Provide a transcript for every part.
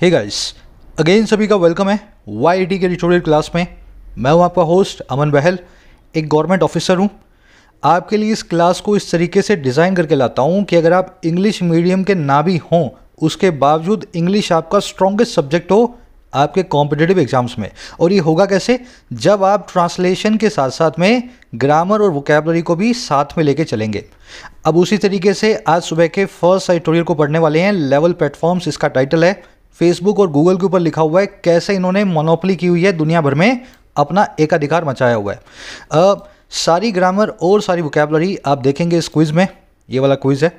Hey guys again सभी का welcome है वाई आई टी के रिटोरियल क्लास में मैं हूं आपका होस्ट अमन बहल एक गवर्नमेंट ऑफिसर हूं आपके लिए इस क्लास को इस तरीके से डिज़ाइन करके लाता हूं कि अगर आप इंग्लिश मीडियम के ना भी हों उसके बावजूद इंग्लिश आपका स्ट्रॉन्गेस्ट सब्जेक्ट हो आपके कॉम्पिटेटिव एग्जाम्स में और ये होगा कैसे जब आप ट्रांसलेशन के साथ साथ में ग्रामर और वोकेबलरी को भी साथ में लेके चलेंगे अब उसी तरीके से आज सुबह के फर्स्ट एडिटोरियल को पढ़ने वाले हैं लेवल प्लेटफॉर्म्स इसका टाइटल है फेसबुक और गूगल के ऊपर लिखा हुआ है कैसे इन्होंने मोनोपली की हुई है दुनिया भर में अपना एकाधिकार मचाया हुआ है आ, सारी ग्रामर और सारी वोकेबलरी आप देखेंगे इस क्विज़ में ये वाला क्विज़ है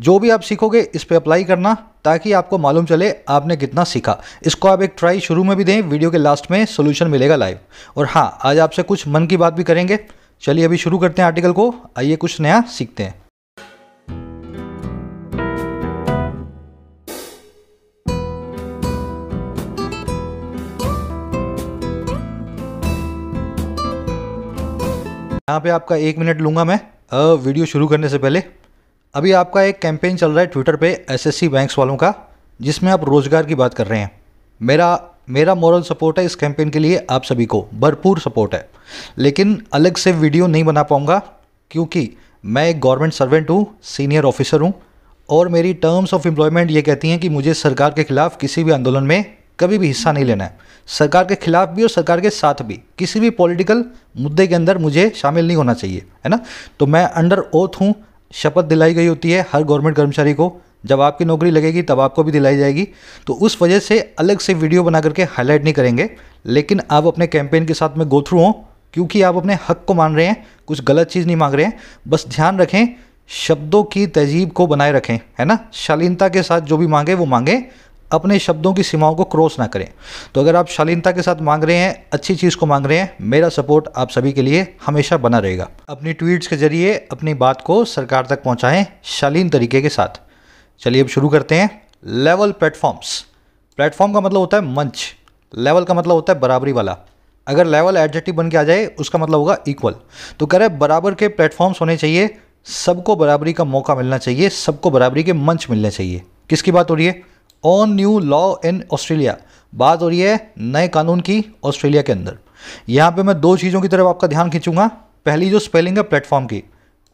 जो भी आप सीखोगे इस पर अप्लाई करना ताकि आपको मालूम चले आपने कितना सीखा इसको आप एक ट्राई शुरू में भी दें वीडियो के लास्ट में सोल्यूशन मिलेगा लाइव और हाँ आज आपसे कुछ मन की बात भी करेंगे चलिए अभी शुरू करते हैं आर्टिकल को आइए कुछ नया सीखते हैं यहाँ पे आपका एक मिनट लूँगा मैं वीडियो शुरू करने से पहले अभी आपका एक कैंपेन चल रहा है ट्विटर पे एसएससी बैंक्स वालों का जिसमें आप रोज़गार की बात कर रहे हैं मेरा मेरा मॉरल सपोर्ट है इस कैंपेन के लिए आप सभी को भरपूर सपोर्ट है लेकिन अलग से वीडियो नहीं बना पाऊँगा क्योंकि मैं एक गवर्नमेंट सर्वेंट हूँ सीनियर ऑफिसर हूँ और मेरी टर्म्स ऑफ एम्प्लॉयमेंट ये कहती हैं कि मुझे सरकार के खिलाफ किसी भी आंदोलन में कभी भी हिस्सा नहीं लेना है सरकार के खिलाफ भी और सरकार के साथ भी किसी भी पॉलिटिकल मुद्दे के अंदर मुझे शामिल नहीं होना चाहिए है ना तो मैं अंडर ओथ हूँ शपथ दिलाई गई होती है हर गवर्नमेंट कर्मचारी को जब आपकी नौकरी लगेगी तब आपको भी दिलाई जाएगी तो उस वजह से अलग से वीडियो बना करके हाईलाइट नहीं करेंगे लेकिन आप अपने कैंपेन के साथ में गो थ्रू हों क्योंकि आप अपने हक को मान रहे हैं कुछ गलत चीज़ नहीं मांग रहे हैं बस ध्यान रखें शब्दों की तहजीब को बनाए रखें है ना शालीनता के साथ जो भी मांगे वो मांगें अपने शब्दों की सीमाओं को क्रॉस ना करें तो अगर आप शालीनता के साथ मांग रहे हैं अच्छी चीज़ को मांग रहे हैं मेरा सपोर्ट आप सभी के लिए हमेशा बना रहेगा अपनी ट्वीट्स के जरिए अपनी बात को सरकार तक पहुँचाएँ शालीन तरीके के साथ चलिए अब शुरू करते हैं लेवल प्लेटफॉर्म्स प्लेटफॉर्म का मतलब होता है मंच लेवल का मतलब होता है बराबरी वाला अगर लेवल एडजेक्टिव बन के आ जाए उसका मतलब होगा इक्वल तो कह रहे बराबर के प्लेटफॉर्म्स होने चाहिए सबको बराबरी का मौका मिलना चाहिए सबको बराबरी के मंच मिलने चाहिए किसकी बात हो रही है on new law in Australia बात हो रही है नए कानून की ऑस्ट्रेलिया के अंदर यहाँ पे मैं दो चीज़ों की तरफ आपका ध्यान खींचूंगा पहली जो स्पेलिंग है प्लेटफॉर्म की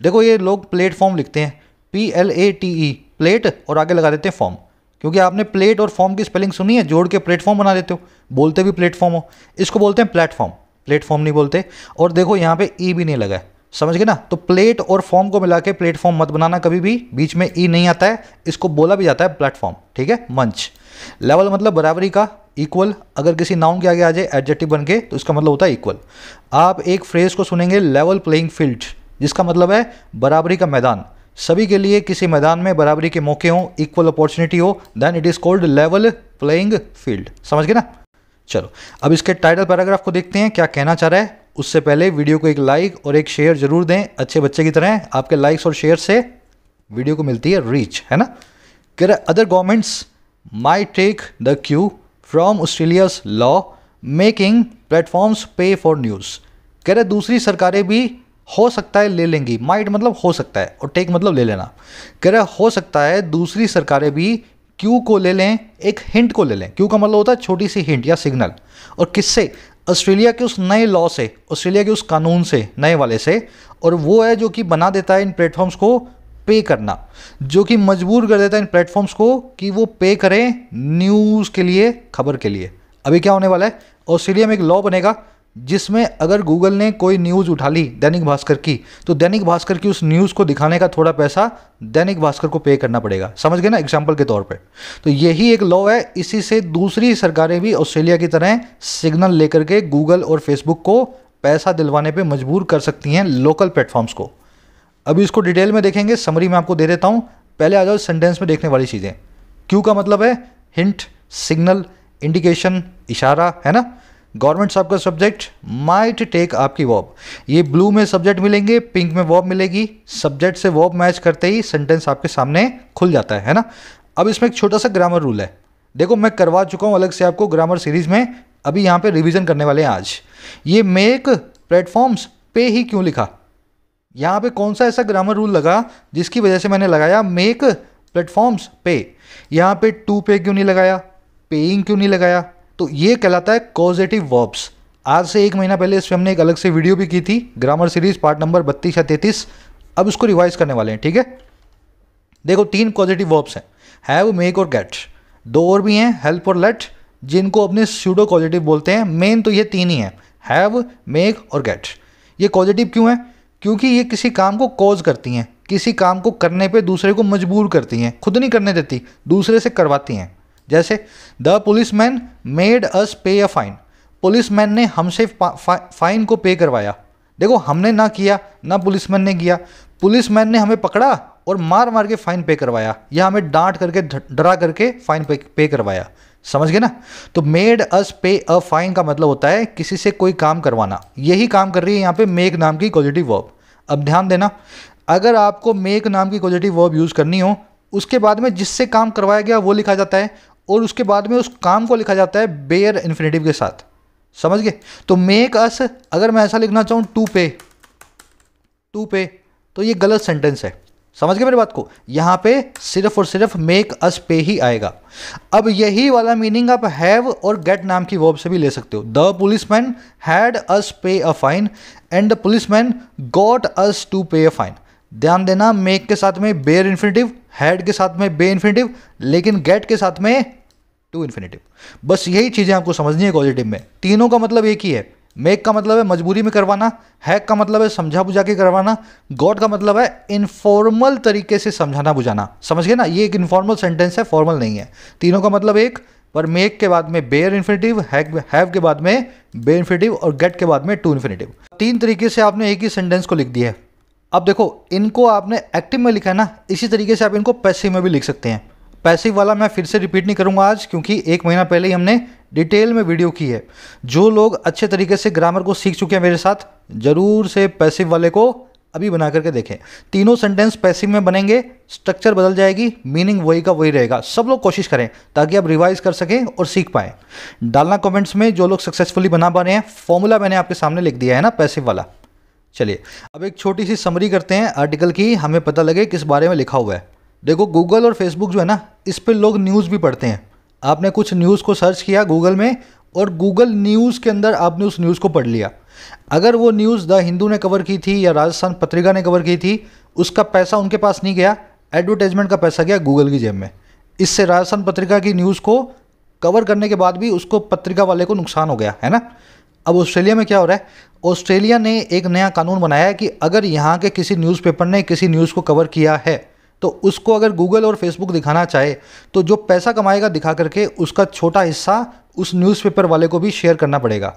देखो ये लोग प्लेटफॉर्म लिखते हैं P L A T E plate और आगे लगा देते हैं फॉर्म क्योंकि आपने प्लेट और फॉर्म की स्पेलिंग सुनी है जोड़ के प्लेटफॉर्म बना देते हो बोलते भी प्लेटफॉर्म हो इसको बोलते हैं प्लेटफॉर्म प्लेटफॉर्म नहीं बोलते और देखो यहाँ पे ई e भी नहीं लगा है समझ गए ना तो प्लेट और फॉर्म को मिला के प्लेटफॉर्म मत बनाना कभी भी बीच में ई e नहीं आता है इसको बोला भी जाता है प्लेटफॉर्म ठीक है मंच लेवल मतलब बराबरी का इक्वल अगर किसी नाउन के आगे आ जाए एडजेक्टिव बन के तो इसका मतलब होता है इक्वल आप एक फ्रेज को सुनेंगे लेवल प्लेइंग फील्ड जिसका मतलब है बराबरी का मैदान सभी के लिए किसी मैदान में बराबरी के मौके हों इक्वल अपॉर्चुनिटी हो then it is called level playing field समझ गए ना चलो अब इसके टाइटल पैराग्राफ को देखते हैं क्या कहना चाह रहा है उससे पहले वीडियो को एक लाइक और एक शेयर जरूर दें अच्छे बच्चे की तरह आपके लाइक्स और शेयर से वीडियो को मिलती है रीच है ना कह रहे other governments may take the cue from Australia's law making platforms pay for news कह रहे दूसरी सरकारें भी हो सकता है ले लेंगी माइट मतलब हो सकता है और टेक मतलब ले लेना कह रहे हो सकता है दूसरी सरकारें भी क्यू को ले लें एक हिंट को ले लें क्यू का मतलब होता है छोटी सी हिंट या सिग्नल और किससे ऑस्ट्रेलिया के उस नए लॉ से ऑस्ट्रेलिया के उस कानून से नए वाले से और वो है जो कि बना देता है इन प्लेटफॉर्म्स को पे करना जो कि मजबूर कर देता है इन प्लेटफॉर्म्स को कि वो पे करें न्यूज़ के लिए खबर के लिए अभी क्या होने वाला है ऑस्ट्रेलिया में एक लॉ बनेगा जिसमें अगर गूगल ने कोई न्यूज़ उठा ली दैनिक भास्कर की तो दैनिक भास्कर की उस न्यूज़ को दिखाने का थोड़ा पैसा दैनिक भास्कर को पे करना पड़ेगा समझ गए ना एग्जाम्पल के तौर पर तो यही एक लॉ है इसी से दूसरी सरकारें भी ऑस्ट्रेलिया की तरह सिग्नल लेकर के गूगल और फेसबुक को पैसा दिलवाने पर मजबूर कर सकती हैं लोकल प्लेटफॉर्म्स को अभी इसको डिटेल में देखेंगे समरी में आपको दे देता हूँ पहले आ जाओ सेंटेंस में देखने वाली चीज़ें क्यों का मतलब है हिंट सिग्नल इंडिकेशन इशारा है ना गवर्नमेंट्स आपका सब्जेक्ट माइट टेक आपकी वॉब ये ब्लू में सब्जेक्ट मिलेंगे पिंक में वॉब मिलेगी सब्जेक्ट से वॉब मैच करते ही सेंटेंस आपके सामने खुल जाता है है ना अब इसमें एक छोटा सा ग्रामर रूल है देखो मैं करवा चुका हूँ अलग से आपको ग्रामर सीरीज में अभी यहाँ पे रिवीजन करने वाले हैं आज ये मेक प्लेटफॉर्म्स पे ही क्यों लिखा यहाँ पे कौन सा ऐसा ग्रामर रूल लगा जिसकी वजह से मैंने लगाया मेक प्लेटफॉर्म्स पे यहाँ पे टू पे क्यों नहीं लगाया पेइंग क्यों नहीं लगाया तो ये कहलाता है कॉजेटिव वर्ब्स आज से एक महीना पहले इस पर हमने एक अलग से वीडियो भी की थी ग्रामर सीरीज पार्ट नंबर बत्तीस या तैतीस अब इसको रिवाइज करने वाले हैं ठीक है देखो तीन पॉजिटिव वर्ब्स हैं हैव मेक और गेट दो और भी हैं हेल्प और लेट जिनको अपने स्यूडो पॉजिटिव बोलते हैं मेन तो ये तीन ही हैं हैव मेक और गेट ये पॉजिटिव क्यों है क्योंकि ये किसी काम को कॉज करती हैं किसी काम को करने पे दूसरे को मजबूर करती हैं खुद नहीं करने देती दूसरे से करवाती हैं जैसे the policeman made us pay a fine police man ने हमसे फाइन को पे करवाया देखो हमने ना किया ना पुलिस मैन ने किया पुलिस मैन ने हमें पकड़ा और मार मार के फाइन पे करवाया या हमें डांट करके डरा करके फाइन पे पे करवाया समझ गए ना तो made us pay a fine का मतलब होता है किसी से कोई काम करवाना यही काम कर रही है यहाँ पे मेक नाम की क्वालिटी वर्ब अब ध्यान देना अगर आपको मेक नाम की क्वालिटी वर्ब यूज़ करनी हो उसके बाद में जिससे काम करवाया गया वो लिखा जाता है और उसके बाद में उस काम को लिखा जाता है बेयर इन्फिनेटिव के साथ समझ गए तो मेक अस अगर मैं ऐसा लिखना चाहूँ टू पे टू पे तो ये गलत सेंटेंस है समझ गए मेरी बात को यहाँ पे सिर्फ और सिर्फ मेक अस पे ही आएगा अब यही वाला मीनिंग आप हैव और गेट नाम की वर्ब से भी ले सकते हो the policeman had us pay a fine and the policeman got us to pay a fine ध्यान देना मेक के साथ में बेयर इन्फिनेटिव हैड के साथ में बे इन्फिनेटिव लेकिन गेट के साथ में टू इन्फिनेटिव बस यही चीज़ें आपको समझनी है पॉजिटिव में तीनों का मतलब एक ही है मेक का मतलब है मजबूरी में करवाना हैक का मतलब है समझा बुझा के करवाना गॉड का मतलब है इनफॉर्मल तरीके से समझाना बुझाना समझ गए ना ये एक इनफॉर्मल सेंटेंस है फॉर्मल नहीं है तीनों का मतलब एक पर मेक के बाद में बेयर इन्फिनेटिव हैव के बाद में बे इन्फिनेटिव और गेट के बाद में टू इन्फिनेटिव तीन तरीके से आपने एक ही सेंटेंस को लिख दिया है अब देखो इनको आपने एक्टिव में लिखा है ना इसी तरीके से आप इनको पैसिव में भी लिख सकते हैं पैसिव वाला मैं फिर से रिपीट नहीं करूँगा आज क्योंकि एक महीना पहले ही हमने डिटेल में वीडियो की है जो लोग अच्छे तरीके से ग्रामर को सीख चुके हैं मेरे साथ ज़रूर से पैसिव वाले को अभी बना करके देखें तीनों सेंटेंस पैसिव में बनेंगे स्ट्रक्चर बदल जाएगी मीनिंग वही का वही रहेगा सब लोग कोशिश करें ताकि आप रिवाइज कर सकें और सीख पाएँ डालना कमेंट्स में जो लोग सक्सेसफुली बना पा रहे हैं फॉर्मूला मैंने आपके सामने लिख दिया है ना पैसिव वाला चलिए अब एक छोटी सी समरी करते हैं आर्टिकल की हमें पता लगे किस बारे में लिखा हुआ है देखो गूगल और फेसबुक जो है ना इस पर लोग न्यूज़ भी पढ़ते हैं आपने कुछ न्यूज़ को सर्च किया गूगल में और गूगल न्यूज़ के अंदर आपने उस न्यूज़ को पढ़ लिया अगर वो न्यूज़ द हिंदू ने कवर की थी या राजस्थान पत्रिका ने कवर की थी उसका पैसा उनके पास नहीं गया एडवर्टाइजमेंट का पैसा गया गूगल की जेब में इससे राजस्थान पत्रिका की न्यूज़ को कवर करने के बाद भी उसको पत्रिका वाले को नुकसान हो गया है ना अब ऑस्ट्रेलिया में क्या हो रहा है ऑस्ट्रेलिया ने एक नया कानून बनाया है कि अगर यहाँ के किसी न्यूज़पेपर ने किसी न्यूज़ को कवर किया है तो उसको अगर गूगल और फेसबुक दिखाना चाहे तो जो पैसा कमाएगा दिखा करके उसका छोटा हिस्सा उस न्यूज़पेपर वाले को भी शेयर करना पड़ेगा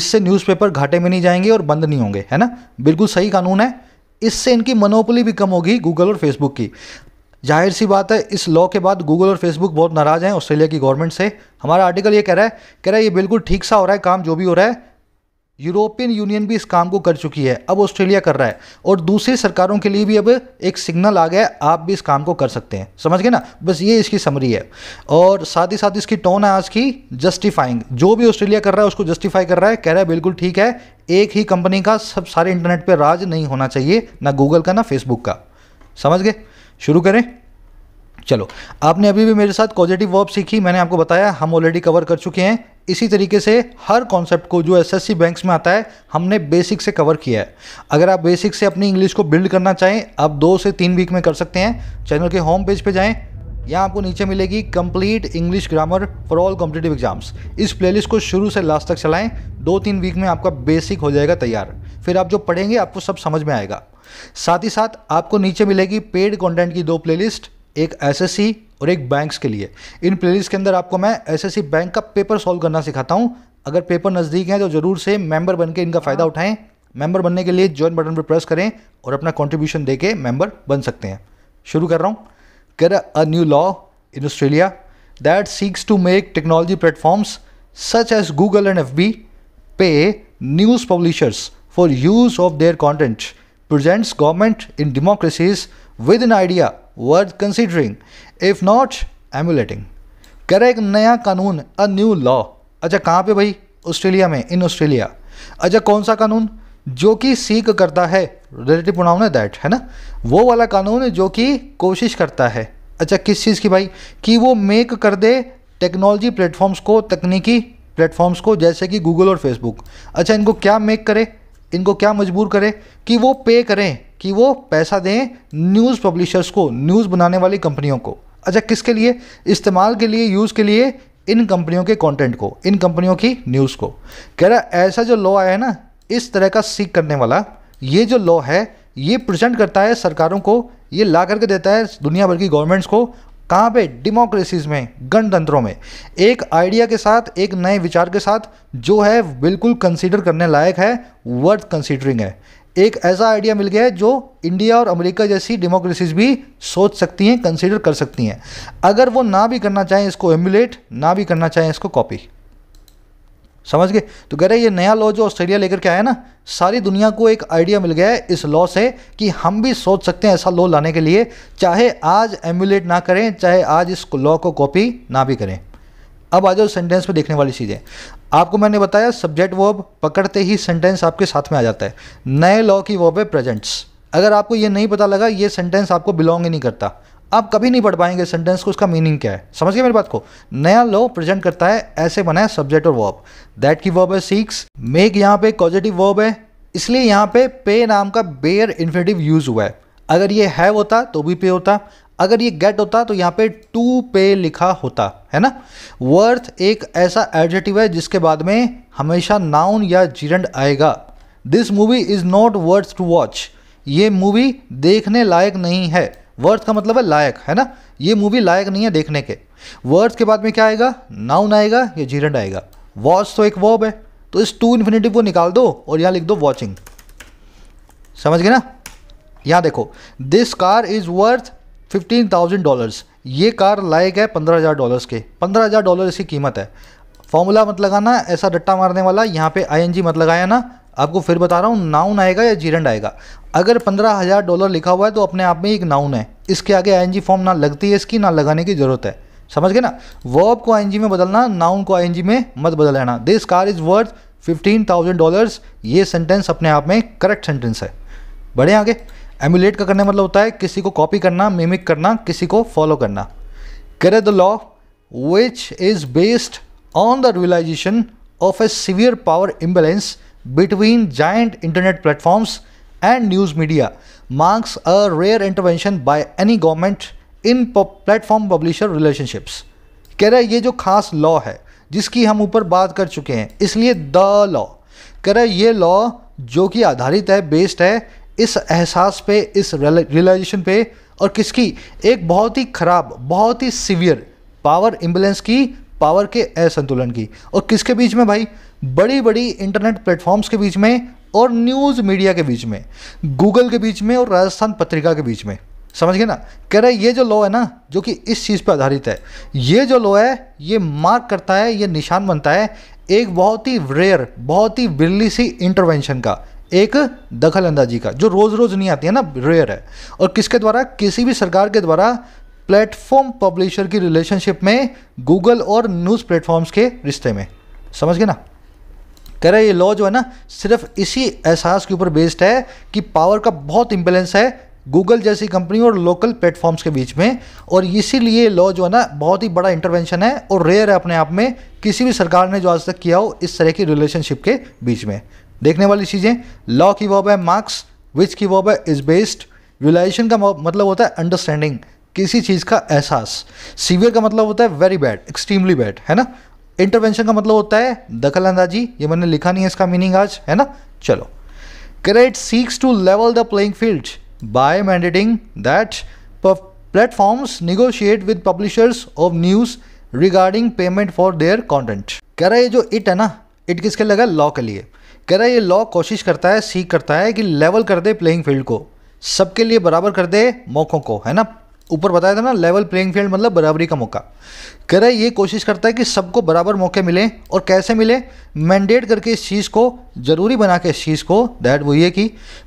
इससे न्यूज़पेपर घाटे में नहीं जाएंगे और बंद नहीं होंगे है ना बिल्कुल सही कानून है इससे इनकी मनोपली भी कम होगी गूगल और फेसबुक की जाहिर सी बात है इस लॉ के बाद गूगल और फेसबुक बहुत नाराज़ हैं ऑस्ट्रेलिया की गवर्नमेंट से हमारा आर्टिकल ये कह रहा है कह रहा है ये बिल्कुल ठीक सा हो रहा है काम जो भी हो रहा है यूरोपियन यूनियन भी इस काम को कर चुकी है अब ऑस्ट्रेलिया कर रहा है और दूसरी सरकारों के लिए भी अब एक सिग्नल आ गया है आप भी इस काम को कर सकते हैं समझ गए ना बस ये इसकी समरी है और साथ ही साथ इसकी टोन है आज की जस्टिफाइंग जो भी ऑस्ट्रेलिया कर रहा है उसको जस्टिफाई कर रहा है कह रहा है बिल्कुल ठीक है एक ही कंपनी का सब सारे इंटरनेट पर राज नहीं होना चाहिए ना गूगल का ना फेसबुक का समझ गए शुरू करें चलो आपने अभी भी मेरे साथ कॉजिटिव वर्ब सीखी मैंने आपको बताया हम ऑलरेडी कवर कर चुके हैं इसी तरीके से हर कॉन्सेप्ट को जो एसएससी बैंक्स में आता है हमने बेसिक से कवर किया है अगर आप बेसिक से अपनी इंग्लिश को बिल्ड करना चाहें आप दो से तीन वीक में कर सकते हैं चैनल के होम पेज पे जाएं यहाँ आपको नीचे मिलेगी complete English grammar for all competitive exams इस प्लेलिस्ट को शुरू से लास्ट तक चलाएं दो तीन वीक में आपका बेसिक हो जाएगा तैयार फिर आप जो पढ़ेंगे आपको सब समझ में आएगा साथ ही साथ आपको नीचे मिलेगी पेड कंटेंट की दो प्लेलिस्ट एक एसएससी और एक बैंक्स के लिए इन प्लेलिस्ट के अंदर आपको मैं एसएससी बैंक का पेपर सॉल्व करना सिखाता हूँ अगर पेपर नज़दीक हैं तो ज़रूर से मेंबर बन के इनका फ़ायदा हाँ। उठाएं मेंबर बनने के लिए ज्वाइन बटन पर प्रेस करें और अपना कॉन्ट्रीब्यूशन दे के बन सकते हैं शुरू कर रहा हूँ कर a new law in Australia that seeks to make technology platforms such as Google and F B pay news publishers for use of their content presents government in democracies with an idea worth considering if not emulating कह रहा एक नया कानून अ new law अच्छा कहाँ पे भाई Australia में इन ऑस्ट्रेलिया अच्छा कौन सा कानून जो कि सीख करता है रिलेटिव प्रोनाउन है दैट है ना वो वाला कानून जो कि कोशिश करता है अच्छा किस चीज़ की भाई कि वो मेक कर दे टेक्नोलॉजी प्लेटफॉर्म्स को तकनीकी प्लेटफॉर्म्स को जैसे कि गूगल और फेसबुक अच्छा इनको क्या मेक करे इनको क्या मजबूर करे कि वो पे करें कि वो पैसा दें न्यूज़ पब्लिशर्स को न्यूज़ बनाने वाली कंपनियों को अच्छा किसके लिए इस्तेमाल के लिए यूज़ के लिए इन कंपनियों के कंटेंट को इन कंपनियों की न्यूज़ को कह रहा ऐसा जो लॉ आया है ना इस तरह का सीख करने वाला ये जो लॉ है ये प्रेजेंट करता है सरकारों को ये ला करके देता है दुनिया भर की गवर्नमेंट्स को कहाँ पे डेमोक्रेसीज में गणतंत्रों में एक आइडिया के साथ एक नए विचार के साथ जो है बिल्कुल कंसीडर करने लायक है वर्थ कंसीडरिंग है एक ऐसा आइडिया मिल गया है जो इंडिया और अमेरिका जैसी डेमोक्रेसीज भी सोच सकती हैं कंसिडर कर सकती हैं अगर वो ना भी करना चाहें इसको एमुलेट ना भी करना चाहें इसको कॉपी समझ गए तो कह रहे ये नया लॉ जो ऑस्ट्रेलिया लेकर के आया ना सारी दुनिया को एक आइडिया मिल गया है इस लॉ से कि हम भी सोच सकते हैं ऐसा लॉ लाने के लिए चाहे आज एम्यूलेट ना करें चाहे आज इस लॉ को कॉपी ना भी करें अब आ जाओ सेंटेंस में देखने वाली चीज़ें आपको मैंने बताया सब्जेक्ट वर्ब पकड़ते ही सेंटेंस आपके साथ में आ जाता है नए लॉ की वर्ब है प्रेजेंट्स अगर आपको ये नहीं पता लगा ये सेंटेंस आपको बिलोंग ही नहीं करता आप कभी नहीं पढ़ पाएंगे सेंटेंस को उसका मीनिंग क्या है समझ गए मेरी बात को नया लॉ प्रेजेंट करता है ऐसे बना सब्जेक्ट और वर्ब दैट की वर्ब है सीक्स मेक यहाँ पे पॉजिटिव वर्ब है इसलिए यहाँ पे पे नाम का बेयर इन्फिनेटिव यूज़ हुआ है अगर ये हैव होता तो भी पे होता अगर ये गेट होता तो यहाँ पे टू पे लिखा होता है ना वर्थ एक ऐसा एडजेटिव है जिसके बाद में हमेशा नाउन या जिरंड आएगा this movie is not worth to watch ये मूवी देखने लायक नहीं है वर्थ का मतलब है लायक है ना ये मूवी लायक नहीं है देखने के वर्थ के बाद में क्या आएगा नाउन आएगा या जिरंड आएगा वॉच तो एक वर्ब है तो इस टू इन्फिनेटिव को निकाल दो और यहाँ लिख दो वॉचिंग समझ गए ना यहाँ देखो this car is worth fifteen thousand dollars ये कार लाए गए पंद्रह हज़ार डॉलर्स के पंद्रह हज़ार डॉलर इसकी कीमत है फॉर्मूला मत लगाना ऐसा डट्टा मारने वाला यहाँ पे आईएनजी मत लगाया ना आपको फिर बता रहा हूँ नाउन आएगा या जीरेंड आएगा अगर पंद्रह हज़ार डॉलर लिखा हुआ है तो अपने आप में एक नाउन है इसके आगे आई फॉर्म ना लगती है इसकी ना लगाने की ज़रूरत है समझ गए ना वर्ब को आई में बदलना नाउन को आई में मत बदल लेना this car is worth fifteen thousand dollars ये सेंटेंस अपने आप में करेक्ट सेंटेंस है बढ़े आगे एमुलेट का करने मतलब होता है किसी को कॉपी करना मिमिक करना किसी को फॉलो करना करे the law which is based on the realisation of a severe power imbalance between giant internet platforms and news media marks a rare intervention by any government in platform publisher relationships कह रहा है ये जो खास law है जिसकी हम ऊपर बात कर चुके हैं इसलिए द लॉ कह रहा है ये लॉ जो कि आधारित है बेस्ड है इस एहसास पे इस रियलाइजेशन पे और किसकी एक बहुत ही ख़राब बहुत ही सीवियर पावर एम्बुलेंस की पावर के असंतुलन की और किसके बीच में भाई बड़ी बड़ी इंटरनेट प्लेटफॉर्म्स के बीच में और न्यूज़ मीडिया के बीच में गूगल के बीच में और राजस्थान पत्रिका के बीच में समझ गए ना कह रहे ये जो लॉ है ना जो कि इस चीज़ पर आधारित है ये जो लॉ है ये मार्क करता है ये निशान बनता है एक बहुत ही रेयर बहुत ही बिरली सी इंटरवेंशन का एक दखल अंदाजी का जो रोज़ रोज़ नहीं आती है ना रेयर है और किसके द्वारा किसी भी सरकार के द्वारा प्लेटफॉर्म पब्लिशर की रिलेशनशिप में गूगल और न्यूज़ प्लेटफॉर्म्स के रिश्ते में समझ गए ना कह रहे ये लॉ जो है ना सिर्फ इसी एहसास के ऊपर बेस्ड है कि पावर का बहुत इम्बेलेंस है गूगल जैसी कंपनी और लोकल प्लेटफॉर्म्स के बीच में और इसीलिए लॉ जो है ना बहुत ही बड़ा इंटरवेंशन है और रेयर है अपने आप में किसी भी सरकार ने जो आज तक किया हो इस तरह की रिलेशनशिप के बीच में देखने वाली चीज़ें लॉ की वॉब है मार्क्स विच की वॉब है इज बेस्ड रियलाइजेशन का मतलब होता है अंडरस्टैंडिंग किसी चीज़ का एहसास सीवियर का मतलब होता है वेरी बैड एक्सट्रीमली बैड है ना इंटरवेंशन का मतलब होता है दखल अंदाजी ये मैंने लिखा नहीं है इसका मीनिंग आज है ना चलो क्रेट seeks to level the playing field by mandating that platforms negotiate with publishers of news regarding payment for their content कह रहा है जो इट है ना इट किसके लगा लॉ के लिए कह रहा है ये लॉ कोशिश करता है सीख करता है कि लेवल कर दे प्लेइंग फील्ड को सबके लिए बराबर कर दे मौक़ों को है ना ऊपर बताया था ना लेवल प्लेइंग फील्ड मतलब बराबरी का मौका कह रहा है ये कोशिश करता है कि सबको बराबर मौके मिले और कैसे मिले मैंडेट करके इस चीज़ को ज़रूरी बना के इस चीज़ को दैट वो ये कि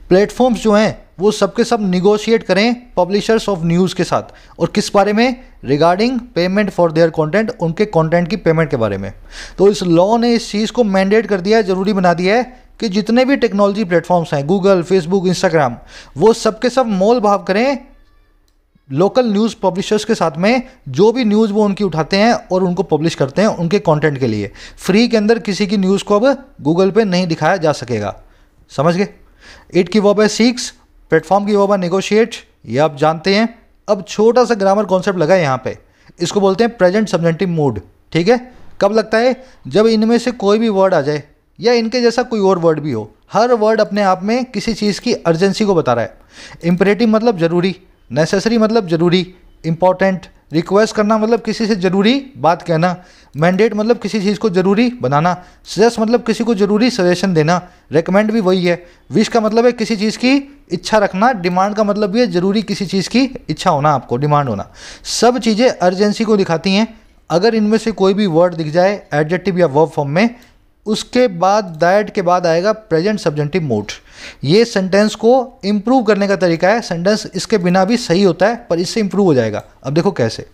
प्लेटफॉर्म्स जो हैं वो सबके सब, सब निगोशिएट करें पब्लिशर्स ऑफ न्यूज़ के साथ और किस बारे में regarding payment for their content उनके कॉन्टेंट की पेमेंट के बारे में तो इस लॉ ने इस चीज़ को मैंडेट कर दिया है ज़रूरी बना दिया है कि जितने भी टेक्नोलॉजी प्लेटफॉर्म्स हैं गूगल फेसबुक इंस्टाग्राम वो सबके सब मोल भाव करें लोकल न्यूज़ पब्लिशर्स के साथ में जो भी न्यूज़ वो उनकी उठाते हैं और उनको पब्लिश करते हैं उनके कंटेंट के लिए फ्री के अंदर किसी की न्यूज़ को अब गूगल पे नहीं दिखाया जा सकेगा समझ गए इट की वो बाय सिक्स प्लेटफॉर्म की वो बाय नेगोशिएट ये आप जानते हैं अब छोटा सा ग्रामर कॉन्सेप्ट लगा है यहाँ पर इसको बोलते हैं प्रेजेंट सब्जेंटिव मूड ठीक है कब लगता है जब इनमें से कोई भी वर्ड आ जाए या इनके जैसा कोई और वर्ड भी हो हर वर्ड अपने आप में किसी चीज़ की अर्जेंसी को बता रहा है इम्परेटिव मतलब ज़रूरी नेसेसरी मतलब ज़रूरी इंपॉर्टेंट रिक्वेस्ट करना मतलब किसी से ज़रूरी बात कहना मैंडेट मतलब किसी चीज़ को ज़रूरी बनाना सजेस्ट मतलब किसी को ज़रूरी सजेशन देना रिकमेंड भी वही है विश का मतलब है किसी चीज़ की इच्छा रखना डिमांड का मतलब ये ज़रूरी किसी चीज़ की इच्छा होना आपको डिमांड होना सब चीज़ें अर्जेंसी को दिखाती हैं अगर इनमें से कोई भी वर्ड दिख जाए एडजेक्टिव या वर्ब फॉर्म में उसके बाद दैट के बाद आएगा प्रेजेंट सब्जेंटिव मोड ये सेंटेंस को इम्प्रूव करने का तरीका है सेंटेंस इसके बिना भी सही होता है पर इससे इम्प्रूव हो जाएगा अब देखो कैसे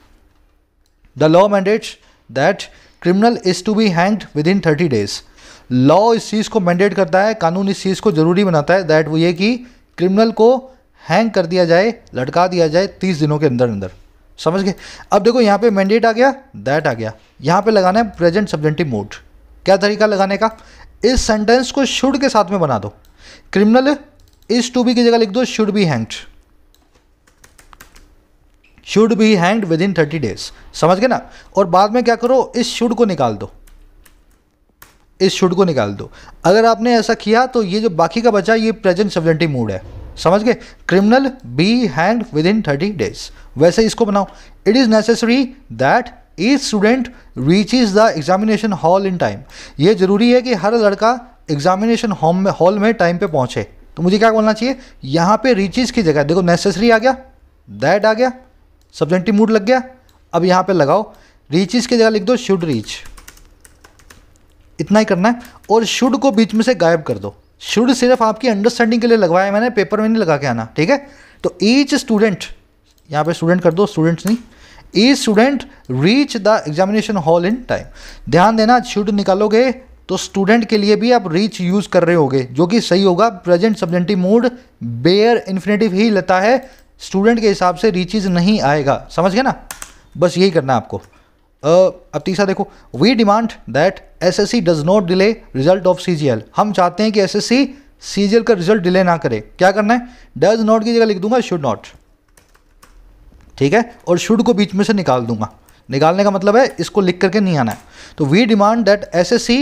the law mandates that criminal is to be hanged within thirty days law इस चीज़ को मैंडेट करता है कानून इस चीज़ को ज़रूरी बनाता है दैट वो ये कि क्रिमिनल को हैंग कर दिया जाए लटका दिया जाए तीस दिनों के अंदर अंदर समझ गए अब देखो यहाँ पे मैंडेट आ गया दैट आ गया यहाँ पे लगाना है प्रेजेंट सब्जेंटिव मोड क्या तरीका लगाने का इस सेंटेंस को शुड के साथ में बना दो क्रिमिनल इस टू बी की जगह लिख दो should be hanged should be hanged within thirty days समझ गए ना और बाद में क्या करो इस शुड को निकाल दो इस शुड को निकाल दो अगर आपने ऐसा किया तो ये जो बाकी का बचा ये प्रेजेंट सब्जेंटिव मूड है समझ गए criminal be hanged within thirty days वैसे इसको बनाओ it is necessary that each student is the examination hall in time ये ज़रूरी है कि हर लड़का एग्जामिनेशन हॉल में हॉल में टाइम पे पहुंचे तो मुझे क्या बोलना चाहिए यहाँ पे रीचिज की जगह देखो नेसेसरी आ गया दैट आ गया सब्जेंटिव मूड लग गया अब यहाँ पे लगाओ रीचिज की जगह लिख दो शुड रीच इतना ही करना है और शुड को बीच में से गायब कर दो शुड सिर्फ आपकी अंडरस्टैंडिंग के लिए लगवाया मैंने पेपर में नहीं लगा के आना ठीक है तो ईच स्टूडेंट यहाँ पे स्टूडेंट कर दो स्टूडेंट्स नहीं ई student reach the examination hall in time ध्यान देना शुड निकालोगे तो स्टूडेंट के लिए भी आप रीच यूज कर रहे होगे जो कि सही होगा present subjunctive mood bare infinitive ही लेता है स्टूडेंट के हिसाब से रीचिज नहीं आएगा समझ गए ना बस यही करना आपको uh, अब तीसरा देखो we demand that S S C does not delay result of C G L हम चाहते हैं कि S S C C G L का रिजल्ट डिले ना करे क्या करना है डज नॉट की जगह लिख दूंगा शुड नॉट ठीक है और शुड को बीच में से निकाल दूंगा निकालने का मतलब है इसको लिख करके नहीं आना है तो we demand that S S C